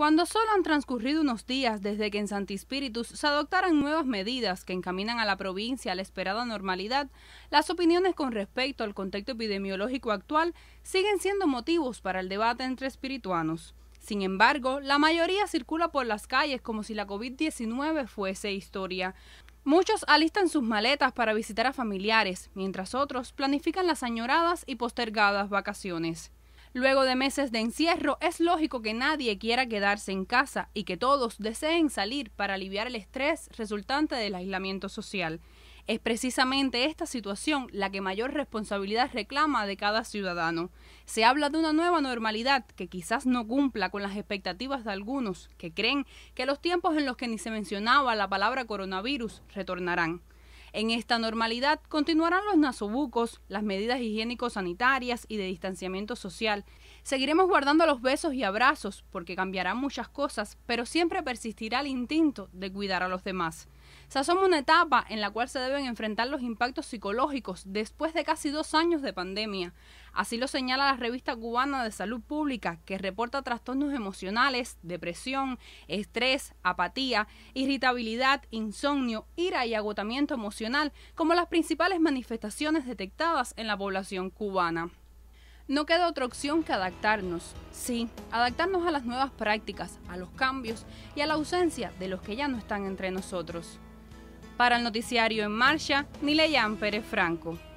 Cuando solo han transcurrido unos días desde que en spíritus se adoptaran nuevas medidas que encaminan a la provincia a la esperada normalidad, las opiniones con respecto al contexto epidemiológico actual siguen siendo motivos para el debate entre espirituanos. Sin embargo, la mayoría circula por las calles como si la COVID-19 fuese historia. Muchos alistan sus maletas para visitar a familiares, mientras otros planifican las añoradas y postergadas vacaciones. Luego de meses de encierro, es lógico que nadie quiera quedarse en casa y que todos deseen salir para aliviar el estrés resultante del aislamiento social. Es precisamente esta situación la que mayor responsabilidad reclama de cada ciudadano. Se habla de una nueva normalidad que quizás no cumpla con las expectativas de algunos que creen que los tiempos en los que ni se mencionaba la palabra coronavirus retornarán. En esta normalidad continuarán los nasobucos, las medidas higiénico-sanitarias y de distanciamiento social. Seguiremos guardando los besos y abrazos porque cambiarán muchas cosas, pero siempre persistirá el instinto de cuidar a los demás. Se somos una etapa en la cual se deben enfrentar los impactos psicológicos después de casi dos años de pandemia. Así lo señala la revista cubana de salud pública, que reporta trastornos emocionales, depresión, estrés, apatía, irritabilidad, insomnio, ira y agotamiento emocional como las principales manifestaciones detectadas en la población cubana. No queda otra opción que adaptarnos. Sí, adaptarnos a las nuevas prácticas, a los cambios y a la ausencia de los que ya no están entre nosotros. Para el noticiario En Marcha, Nileyan Pérez Franco.